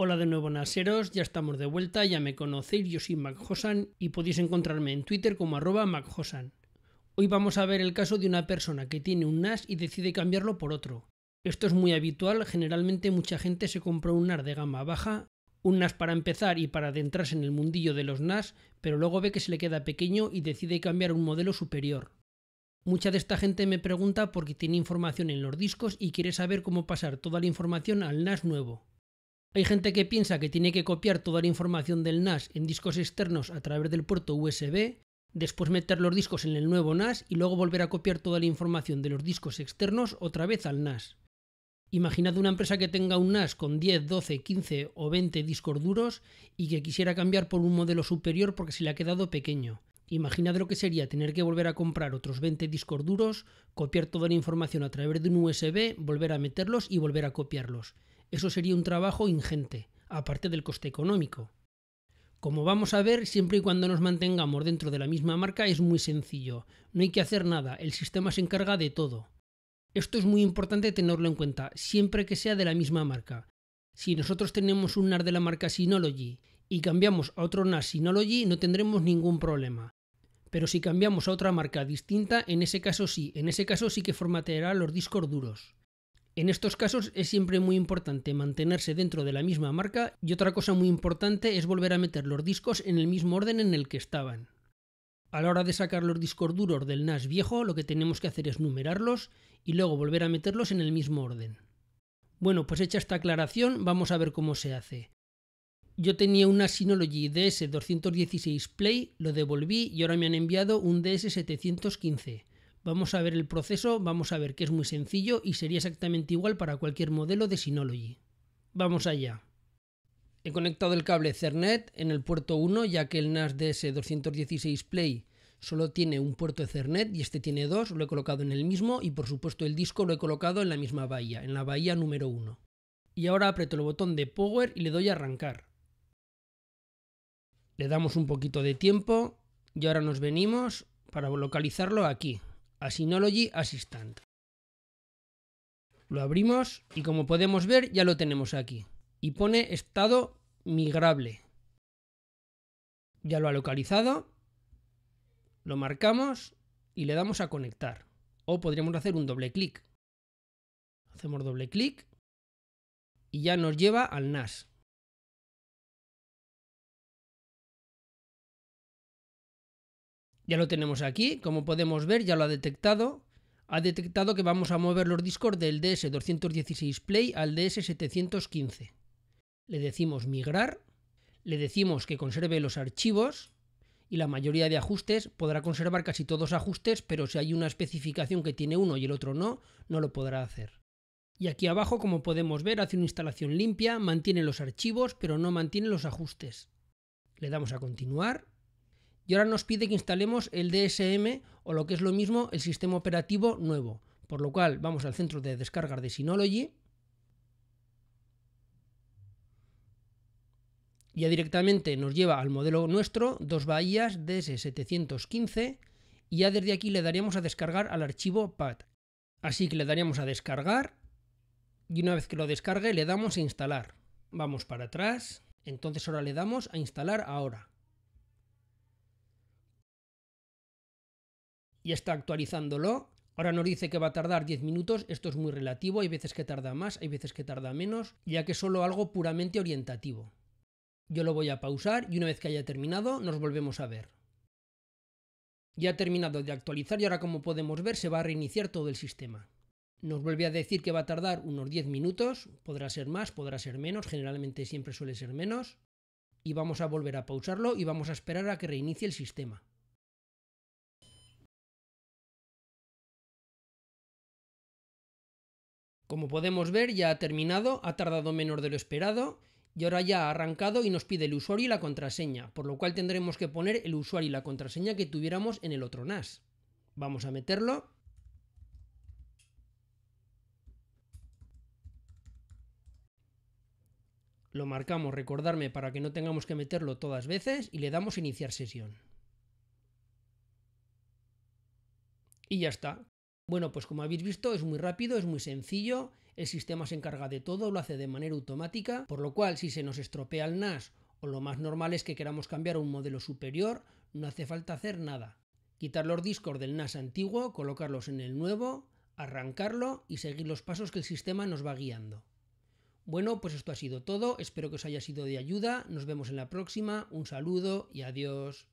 Hola de nuevo Naseros, ya estamos de vuelta, ya me conocéis, yo soy MacHosan y podéis encontrarme en Twitter como arroba MacHosan. Hoy vamos a ver el caso de una persona que tiene un NAS y decide cambiarlo por otro. Esto es muy habitual, generalmente mucha gente se compró un NAS de gama baja, un NAS para empezar y para adentrarse en el mundillo de los NAS, pero luego ve que se le queda pequeño y decide cambiar un modelo superior. Mucha de esta gente me pregunta porque tiene información en los discos y quiere saber cómo pasar toda la información al NAS nuevo. Hay gente que piensa que tiene que copiar toda la información del NAS en discos externos a través del puerto USB, después meter los discos en el nuevo NAS y luego volver a copiar toda la información de los discos externos otra vez al NAS. Imaginad una empresa que tenga un NAS con 10, 12, 15 o 20 discos duros y que quisiera cambiar por un modelo superior porque se le ha quedado pequeño. Imaginad lo que sería tener que volver a comprar otros 20 discos duros, copiar toda la información a través de un USB, volver a meterlos y volver a copiarlos. Eso sería un trabajo ingente, aparte del coste económico. Como vamos a ver, siempre y cuando nos mantengamos dentro de la misma marca es muy sencillo, no hay que hacer nada, el sistema se encarga de todo. Esto es muy importante tenerlo en cuenta, siempre que sea de la misma marca. Si nosotros tenemos un NAR de la marca Synology y cambiamos a otro NAR Synology no tendremos ningún problema. Pero si cambiamos a otra marca distinta, en ese caso sí, en ese caso sí que formateará los discos duros. En estos casos es siempre muy importante mantenerse dentro de la misma marca y otra cosa muy importante es volver a meter los discos en el mismo orden en el que estaban. A la hora de sacar los discos duros del NAS viejo lo que tenemos que hacer es numerarlos y luego volver a meterlos en el mismo orden. Bueno, pues hecha esta aclaración vamos a ver cómo se hace. Yo tenía una Synology DS216 Play, lo devolví y ahora me han enviado un DS715. Vamos a ver el proceso, vamos a ver que es muy sencillo y sería exactamente igual para cualquier modelo de Synology. Vamos allá. He conectado el cable Ethernet en el puerto 1 ya que el NAS DS216 Play solo tiene un puerto Ethernet y este tiene dos, lo he colocado en el mismo y por supuesto el disco lo he colocado en la misma bahía, en la bahía número 1. Y ahora aprieto el botón de Power y le doy a arrancar. Le damos un poquito de tiempo y ahora nos venimos para localizarlo aquí a Assistant. Lo abrimos y como podemos ver ya lo tenemos aquí. Y pone estado migrable. Ya lo ha localizado. Lo marcamos y le damos a conectar. O podríamos hacer un doble clic. Hacemos doble clic y ya nos lleva al NAS. Ya lo tenemos aquí, como podemos ver, ya lo ha detectado. Ha detectado que vamos a mover los discos del DS216 Play al DS715. Le decimos migrar, le decimos que conserve los archivos y la mayoría de ajustes podrá conservar casi todos ajustes, pero si hay una especificación que tiene uno y el otro no, no lo podrá hacer. Y aquí abajo, como podemos ver, hace una instalación limpia, mantiene los archivos, pero no mantiene los ajustes. Le damos a continuar y ahora nos pide que instalemos el DSM o lo que es lo mismo el sistema operativo nuevo. Por lo cual vamos al centro de descarga de Synology ya directamente nos lleva al modelo nuestro, dos bahías DS715 y ya desde aquí le daríamos a descargar al archivo PAT. Así que le daríamos a descargar y una vez que lo descargue le damos a instalar. Vamos para atrás, entonces ahora le damos a instalar ahora. y está actualizándolo. Ahora nos dice que va a tardar 10 minutos, esto es muy relativo, hay veces que tarda más, hay veces que tarda menos, ya que es solo algo puramente orientativo. Yo lo voy a pausar y una vez que haya terminado nos volvemos a ver. Ya ha terminado de actualizar y ahora como podemos ver se va a reiniciar todo el sistema. Nos vuelve a decir que va a tardar unos 10 minutos, podrá ser más, podrá ser menos, generalmente siempre suele ser menos. Y vamos a volver a pausarlo y vamos a esperar a que reinicie el sistema. Como podemos ver, ya ha terminado, ha tardado menos de lo esperado y ahora ya ha arrancado y nos pide el usuario y la contraseña, por lo cual tendremos que poner el usuario y la contraseña que tuviéramos en el otro NAS. Vamos a meterlo. Lo marcamos, recordarme, para que no tengamos que meterlo todas veces y le damos iniciar sesión. Y ya está, bueno, pues como habéis visto es muy rápido, es muy sencillo, el sistema se encarga de todo, lo hace de manera automática, por lo cual si se nos estropea el NAS o lo más normal es que queramos cambiar a un modelo superior, no hace falta hacer nada. Quitar los discos del NAS antiguo, colocarlos en el nuevo, arrancarlo y seguir los pasos que el sistema nos va guiando. Bueno, pues esto ha sido todo, espero que os haya sido de ayuda, nos vemos en la próxima, un saludo y adiós.